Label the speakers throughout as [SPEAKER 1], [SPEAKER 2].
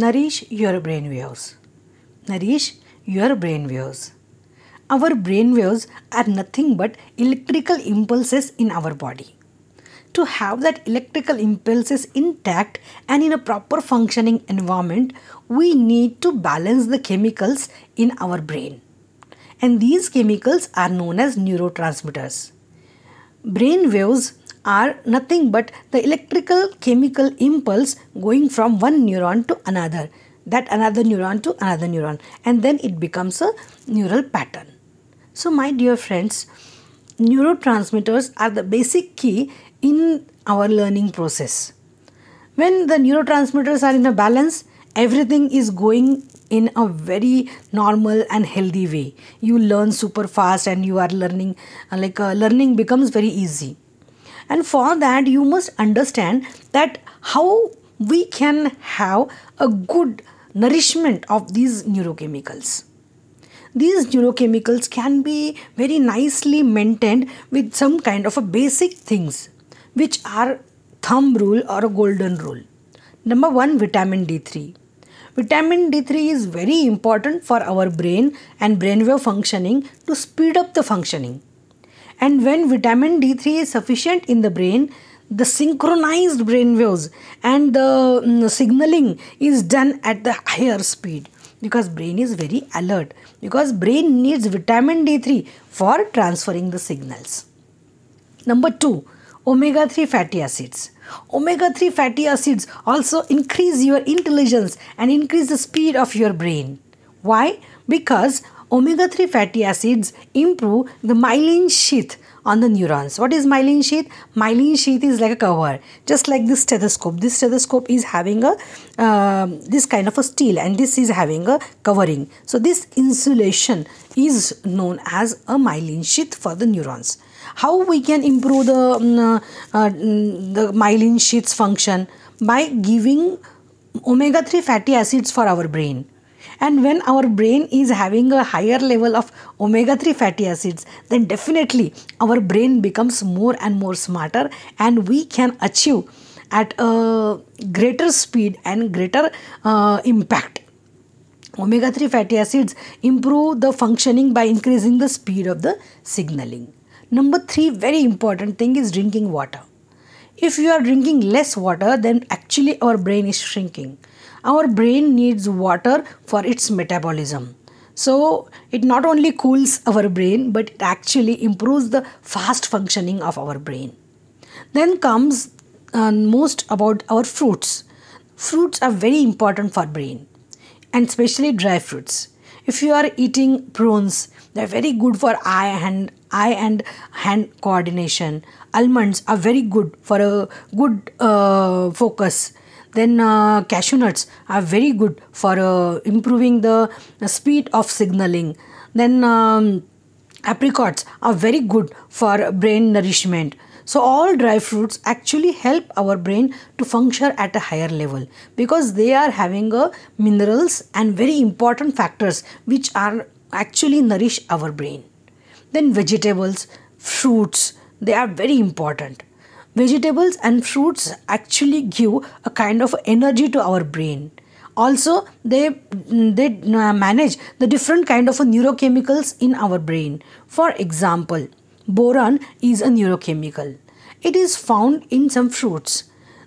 [SPEAKER 1] Nourish your brainwaves. Nourish your brainwaves. Our brainwaves are nothing but electrical impulses in our body. To have that electrical impulses intact and in a proper functioning environment, we need to balance the chemicals in our brain. And these chemicals are known as neurotransmitters. Brain waves are nothing but the electrical chemical impulse going from one neuron to another, that another neuron to another neuron, and then it becomes a neural pattern. So, my dear friends, neurotransmitters are the basic key in our learning process. When the neurotransmitters are in a balance, everything is going in a very normal and healthy way you learn super fast and you are learning like uh, learning becomes very easy and for that you must understand that how we can have a good nourishment of these neurochemicals these neurochemicals can be very nicely maintained with some kind of a basic things which are thumb rule or a golden rule number 1 vitamin d3 vitamin d3 is very important for our brain and brainwave functioning to speed up the functioning and when vitamin D3 is sufficient in the brain, the synchronized brain waves and mm, the signaling is done at the higher speed because brain is very alert because brain needs vitamin D3 for transferring the signals. Number 2 omega-3 fatty acids. Omega-3 fatty acids also increase your intelligence and increase the speed of your brain. Why? Because Omega 3 fatty acids improve the myelin sheath on the neurons. What is myelin sheath? Myelin sheath is like a cover, just like this stethoscope. This stethoscope is having a uh, this kind of a steel, and this is having a covering. So this insulation is known as a myelin sheath for the neurons. How we can improve the um, uh, uh the myelin sheath's function by giving omega 3 fatty acids for our brain. And when our brain is having a higher level of omega 3 fatty acids, then definitely our brain becomes more and more smarter and we can achieve at a greater speed and greater uh, impact omega 3 fatty acids improve the functioning by increasing the speed of the signaling number 3 very important thing is drinking water if you are drinking less water then actually our brain is shrinking our brain needs water for its metabolism so it not only cools our brain but it actually improves the fast functioning of our brain then comes uh, most about our fruits fruits are very important for brain and especially dry fruits if you are eating prunes they're very good for eye and eye and hand coordination. Almonds are very good for a good uh, focus. Then uh, cashew nuts are very good for uh, improving the uh, speed of signaling. Then um, apricots are very good for brain nourishment. So, all dry fruits actually help our brain to function at a higher level because they are having a uh, minerals and very important factors which are actually nourish our brain. Then, vegetables, fruits, they are very important. Vegetables and fruits actually give a kind of energy to our brain. Also, they, they uh, manage the different kind of neurochemicals in our brain. For example, boron is a neurochemical. It is found in some fruits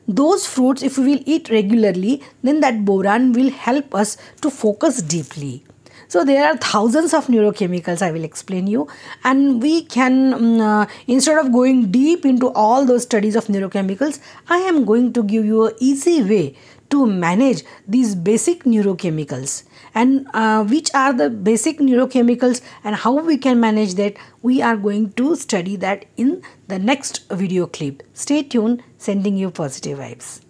[SPEAKER 1] those fruits if we will eat regularly then that boron will help us to focus deeply so there are thousands of neurochemicals I will explain you and we can um, uh, instead of going deep into all those studies of neurochemicals I am going to give you a easy way to manage these basic neurochemicals and uh, which are the basic neurochemicals and how we can manage that we are going to study that in the next video clip stay tuned sending you positive vibes